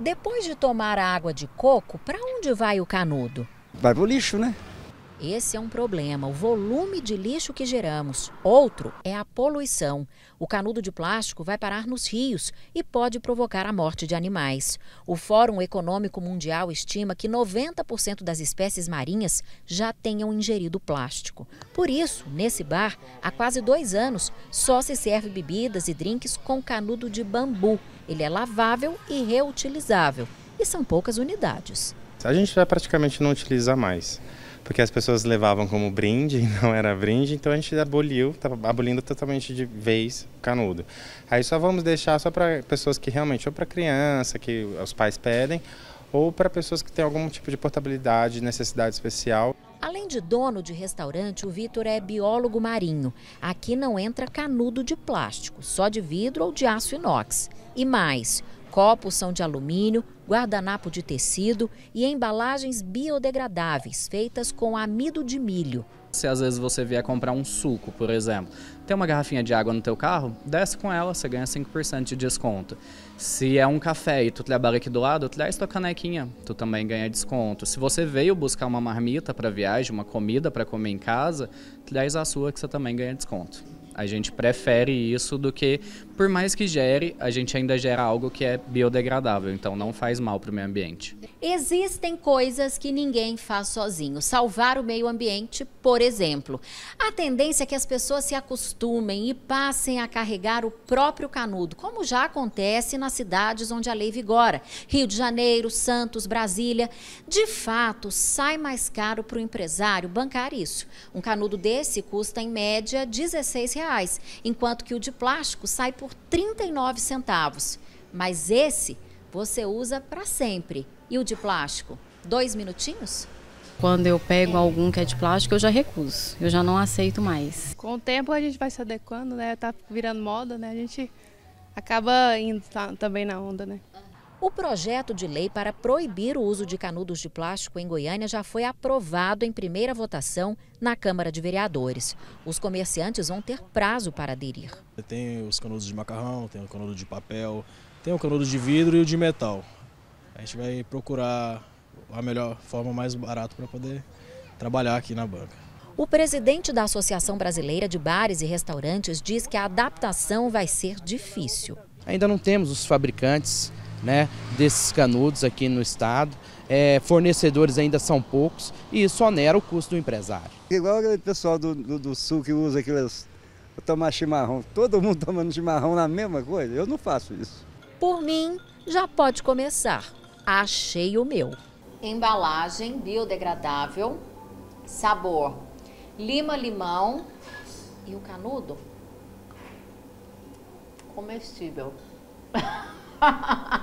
Depois de tomar a água de coco, para onde vai o canudo? Vai para o lixo, né? Esse é um problema, o volume de lixo que geramos. Outro é a poluição. O canudo de plástico vai parar nos rios e pode provocar a morte de animais. O Fórum Econômico Mundial estima que 90% das espécies marinhas já tenham ingerido plástico. Por isso, nesse bar, há quase dois anos, só se serve bebidas e drinks com canudo de bambu ele é lavável e reutilizável e são poucas unidades. A gente já praticamente não utiliza mais, porque as pessoas levavam como brinde, não era brinde, então a gente aboliu, está abolindo totalmente de vez o canudo. Aí só vamos deixar só para pessoas que realmente, ou para criança, que os pais pedem, ou para pessoas que têm algum tipo de portabilidade, necessidade especial. Além de dono de restaurante, o Vitor é biólogo marinho. Aqui não entra canudo de plástico, só de vidro ou de aço inox e mais. Copos são de alumínio, guardanapo de tecido e embalagens biodegradáveis feitas com amido de milho. Se às vezes você vier comprar um suco, por exemplo, tem uma garrafinha de água no teu carro, desce com ela, você ganha 5% de desconto. Se é um café e tu trabalha aqui do lado, tu traz tua canequinha, tu também ganha desconto. Se você veio buscar uma marmita para viagem, uma comida para comer em casa, traz a sua que você também ganha desconto. A gente prefere isso do que, por mais que gere, a gente ainda gera algo que é biodegradável, então não faz mal para o meio ambiente. Existem coisas que ninguém faz sozinho. Salvar o meio ambiente, por exemplo. A tendência é que as pessoas se acostumem e passem a carregar o próprio canudo, como já acontece nas cidades onde a lei vigora. Rio de Janeiro, Santos, Brasília. De fato, sai mais caro para o empresário bancar isso. Um canudo desse custa, em média, R$ 16. Reais reais, enquanto que o de plástico sai por 39 centavos. Mas esse você usa para sempre. E o de plástico? Dois minutinhos? Quando eu pego algum que é de plástico, eu já recuso. Eu já não aceito mais. Com o tempo a gente vai se adequando, né? Tá virando moda, né? A gente acaba indo tá, também na onda, né? O projeto de lei para proibir o uso de canudos de plástico em Goiânia já foi aprovado em primeira votação na Câmara de Vereadores. Os comerciantes vão ter prazo para aderir. Tem os canudos de macarrão, tem o canudo de papel, tem o canudo de vidro e o de metal. A gente vai procurar a melhor forma mais barata para poder trabalhar aqui na banca. O presidente da Associação Brasileira de Bares e Restaurantes diz que a adaptação vai ser difícil. Ainda não temos os fabricantes né, desses canudos aqui no estado. É, fornecedores ainda são poucos e isso onera o custo do empresário. Igual aquele pessoal do, do, do sul que usa aqueles tomar chimarrão, todo mundo tomando chimarrão na mesma coisa, eu não faço isso. Por mim, já pode começar. Achei o meu. Embalagem biodegradável, sabor lima-limão e o canudo comestível.